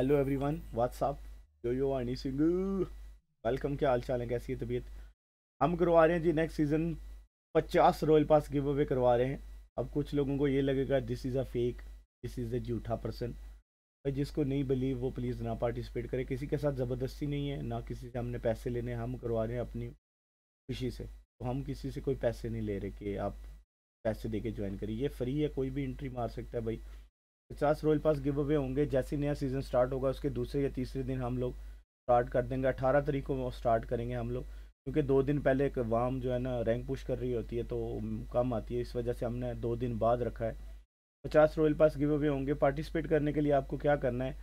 hello everyone what's up yo yo Anni Singh welcome क्या हाल चाल है कैसी है तबीयत हम करवा रहे हैं जी नेक्स्ट सीज़न पचास रॉयल पास गिव अवे करवा रहे हैं अब कुछ लोगों को ये लगेगा this is a fake this is a झूठा पर्सन भाई जिसको नहीं बिलीव वो प्लीज़ ना पार्टिसिपेट करे किसी के साथ ज़बरदस्ती नहीं है ना किसी से हमने पैसे लेने हम करवा रहे हैं अपनी खुशी से तो हम किसी से कोई पैसे नहीं ले रहे कि आप पैसे दे के ज्वाइन करिए ये फ्री है कोई भी एंट्री मार सकता है भाई पचास रॉयल पास गिव अवे होंगे जैसे नया सीज़न स्टार्ट होगा उसके दूसरे या तीसरे दिन हम लोग स्टार्ट कर देंगे अठारह तरीक को स्टार्ट करेंगे हम लोग क्योंकि दो दिन पहले एक वाम जो है ना रैंक पुश कर रही होती है तो कम आती है इस वजह से हमने दो दिन बाद रखा है पचास रॉयल पास गिव अवे होंगे पार्टिसिपेट करने के लिए आपको क्या करना है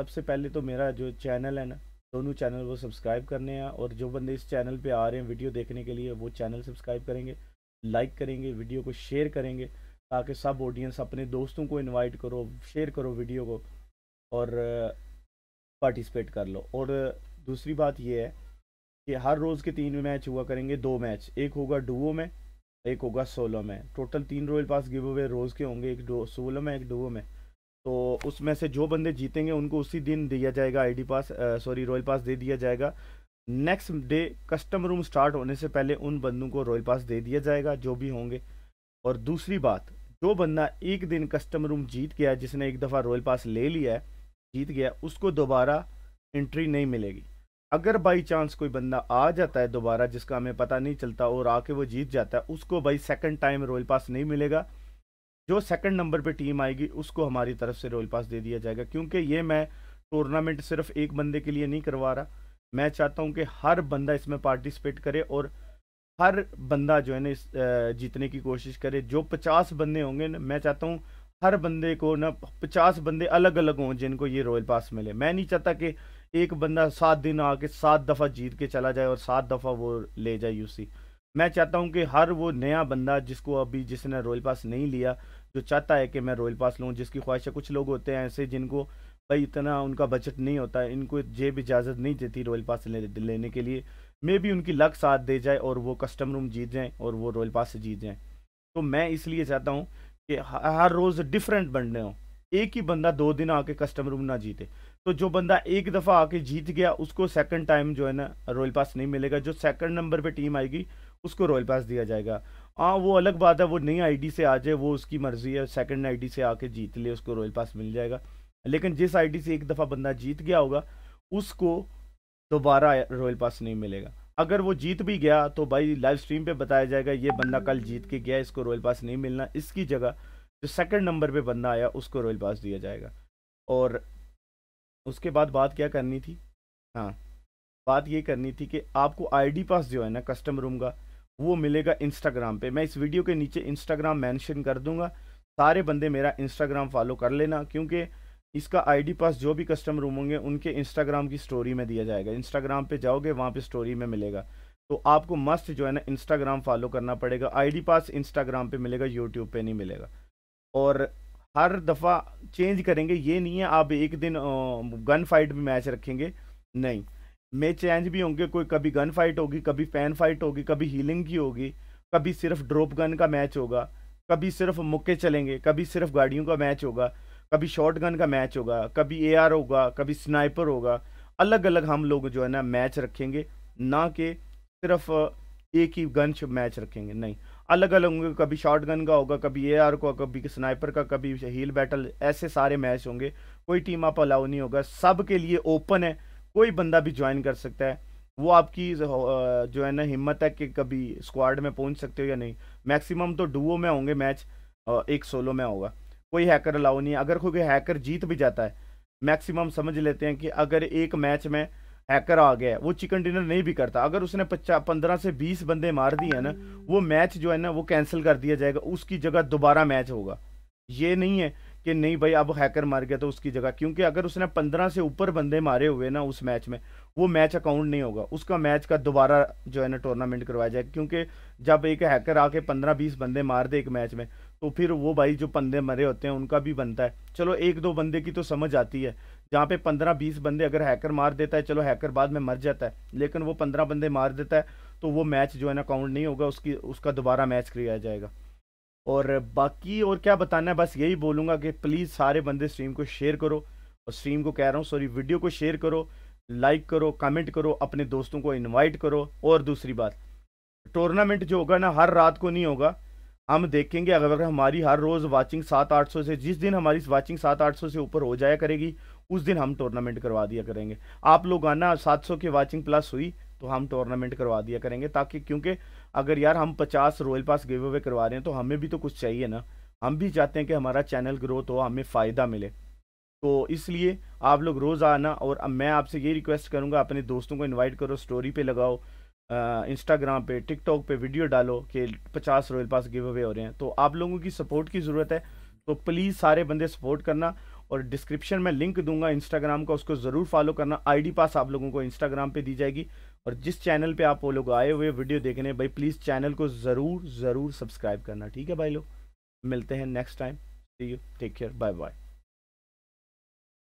सबसे पहले तो मेरा जो चैनल है ना दोनों चैनल वो सब्सक्राइब करने हैं और जो बंदे इस चैनल पे आ रहे हैं वीडियो देखने के लिए वो चैनल सब्सक्राइब करेंगे लाइक करेंगे वीडियो को शेयर करेंगे ताकि सब ऑडियंस अपने दोस्तों को इनवाइट करो शेयर करो वीडियो को और पार्टिसिपेट uh, कर लो और uh, दूसरी बात यह है कि हर रोज़ के तीन मैच हुआ करेंगे दो मैच एक होगा डुओ में एक होगा सोलो में टोटल तीन रॉयल पास गिव अवे रोज़ के होंगे एक डो सोलो में एक डुओ में तो उसमें से जो बंदे जीतेंगे उनको उसी दिन दिया जाएगा ID pass sorry royal pass दे दिया जाएगा next day custom room start होने से पहले उन बंदों को रॉयल पास दे दिया जाएगा जो भी होंगे और दूसरी बात जो बंदा एक दिन कस्टम रूम जीत गया जिसने एक दफ़ा रॉयल पास ले लिया है जीत गया उसको दोबारा एंट्री नहीं मिलेगी अगर बाई चांस कोई बंदा आ जाता है दोबारा जिसका हमें पता नहीं चलता और आके वो जीत जाता है उसको भाई सेकंड टाइम रॉयल पास नहीं मिलेगा जो सेकंड नंबर पे टीम आएगी उसको हमारी तरफ से रॉयल पास दे दिया जाएगा क्योंकि ये मैं टूर्नामेंट सिर्फ एक बंदे के लिए नहीं करवा रहा मैं चाहता हूँ कि हर बंदा इसमें पार्टिसिपेट करे और हर बंदा जो है ना इस जीतने की कोशिश करे जो पचास बंदे होंगे ना मैं चाहता हूँ हर बंदे को ना पचास बंदे अलग अलग हों जिनको ये रॉयल पास मिले मैं नहीं चाहता कि एक बंदा सात दिन आके सात दफ़ा जीत के चला जाए और सात दफ़ा वो ले जाए यूसी मैं चाहता हूँ कि हर वो नया बंदा जिसको अभी जिसने रॉयल पास नहीं लिया जो चाहता है कि मैं रॉयल पास लूँ जिसकी ख्वाहिश है कुछ लोग होते हैं ऐसे जिनको भाई इतना उनका बजट नहीं होता इनको जेब इजाज़त नहीं देती रॉयल पास ले, लेने के लिए मे भी उनकी लक साथ दे जाए और वो कस्टम रूम जीत जाएँ और वो रॉयल पास से जीत जाएँ तो मैं इसलिए चाहता हूँ कि हर रोज़ डिफरेंट बन रहे हों एक ही बंदा दो दिन आके कस्टम रूम ना जीते तो जो बंदा एक दफ़ा आके जीत गया उसको सेकंड टाइम जो है ना रॉयल पास नहीं मिलेगा जो सेकंड नंबर पे टीम आएगी उसको रॉयल पास दिया जाएगा हाँ वो अलग बात है वो नई आईडी से आ जाए वो उसकी मर्ज़ी है सेकंड आईडी से आके जीत ले उसको रॉयल पास मिल जाएगा लेकिन जिस आई से एक दफ़ा बंदा जीत गया होगा उसको दोबारा रॉयल पास नहीं मिलेगा अगर वो जीत भी गया तो भाई लाइव स्ट्रीम पे बताया जाएगा ये बंदा कल जीत के गया इसको रॉयल पास नहीं मिलना इसकी जगह जो सेकंड नंबर पे बंदा आया उसको रॉयल पास दिया जाएगा और उसके बाद बात क्या करनी थी हाँ बात ये करनी थी कि आपको आईडी पास जो है ना कस्टम रूम का वो मिलेगा इंस्टाग्राम पे मैं इस वीडियो के नीचे इंस्टाग्राम मैंशन कर दूंगा सारे बंदे मेरा इंस्टाग्राम फॉलो कर लेना क्योंकि इसका आईडी पास जो भी कस्टम रूम होंगे उनके इंस्टाग्राम की स्टोरी में दिया जाएगा इंस्टाग्राम पे जाओगे वहाँ पे स्टोरी में मिलेगा तो आपको मस्ट जो है ना इंस्टाग्राम फॉलो करना पड़ेगा आईडी पास इंस्टाग्राम पे मिलेगा यूट्यूब पे नहीं मिलेगा और हर दफ़ा चेंज करेंगे ये नहीं है आप एक दिन गन फाइट भी मैच रखेंगे नहीं मैं चेंज भी होंगे कोई कभी गन फाइट होगी कभी फैन फाइट होगी कभी हीलिंग की होगी कभी सिर्फ ड्रॉप गन का मैच होगा कभी सिर्फ मुक्के चलेंगे कभी सिर्फ गाड़ियों का मैच होगा कभी शॉर्ट गन का मैच होगा कभी ए होगा कभी स्नाइपर होगा अलग अलग हम लोग जो है ना मैच रखेंगे ना कि सिर्फ एक ही गन मैच रखेंगे नहीं अलग अलग होंगे कभी शॉर्ट गन का होगा कभी ए आर का कभी स्नाइपर का कभी हील बैटल ऐसे सारे मैच होंगे कोई टीम आप अलाउ नहीं होगा सब के लिए ओपन है कोई बंदा भी ज्वाइन कर सकता है वो आपकी जो है ना हिम्मत है कि कभी स्क्वाड में पहुंच सकते हो या नहीं मैक्सिमम तो डुओ में होंगे मैच एक सोलो में होगा कोई हैकर अलाउ नहीं है अगर कोई हैकर जीत भी जाता है मैक्सिमम समझ लेते हैं कि अगर एक मैच में हैकर आ गया वो चिकन डिनर नहीं भी करता अगर उसने पचास पंद्रह से बीस बंदे मार दिए ना वो मैच जो है ना वो कैंसिल कर दिया जाएगा उसकी जगह दोबारा मैच होगा ये नहीं है कि नहीं भाई अब हैकर मार गया तो उसकी जगह क्योंकि अगर उसने पंद्रह से ऊपर बंदे मारे हुए ना उस मैच में वो मैच अकाउंट नहीं होगा उसका मैच का दोबारा जो है ना टूर्नामेंट करवाया जाए क्योंकि जब एक हैकर आके पंद्रह बीस बंदे मार दे एक मैच में तो फिर वो भाई जो बंदे मरे होते हैं उनका भी बनता है चलो एक दो बंदे की तो समझ आती है जहाँ पे पंद्रह बीस बंदे अगर हैकर मार देता है चलो हैकर बाद में मर जाता है लेकिन वो पंद्रह बंदे मार देता है तो वो मैच जो है ना काउंट नहीं होगा उसकी उसका दोबारा मैच कराया जाएगा और बाकी और क्या बताना है बस यही बोलूँगा कि प्लीज़ सारे बंदे स्ट्रीम को शेयर करो और स्ट्रीम को कह रहा हूँ सॉरी वीडियो को शेयर करो लाइक करो कमेंट करो अपने दोस्तों को इनवाइट करो और दूसरी बात टूर्नामेंट जो होगा ना हर रात को नहीं होगा हम देखेंगे अगर हमारी हर रोज़ वाचिंग सात आठ सौ से जिस दिन हमारी वाचिंग सात आठ सौ से ऊपर हो जाया करेगी उस दिन हम टूर्नामेंट करवा दिया करेंगे आप लोग आना सात सौ की वाचिंग प्लस हुई तो हम टूर्नामेंट करवा दिया करेंगे ताकि क्योंकि अगर यार हम पचास रॉयल पास गिव अवे करवा रहे हैं तो हमें भी तो कुछ चाहिए ना हम भी चाहते हैं कि हमारा चैनल ग्रोथ हो हमें फ़ायदा मिले तो इसलिए आप लोग रोज़ आना और अब मैं आपसे ये रिक्वेस्ट करूँगा अपने दोस्तों को इन्वाइट करो स्टोरी पे लगाओ इंस्टाग्राम पे टिकटॉक पे वीडियो डालो कि पचास रॉयल पास गिव अवे हो रहे हैं तो आप लोगों की सपोर्ट की ज़रूरत है तो प्लीज़ सारे बंदे सपोर्ट करना और डिस्क्रिप्शन में लिंक दूंगा इंस्टाग्राम का उसको ज़रूर फॉलो करना आईडी पास आप लोगों को इंस्टाग्राम पे दी जाएगी और जिस चैनल पे आप वो लोग आए हुए वीडियो देखने भाई प्लीज़ चैनल को ज़रूर ज़रूर सब्सक्राइब करना ठीक है भाई लोग मिलते हैं next time see you take care bye bye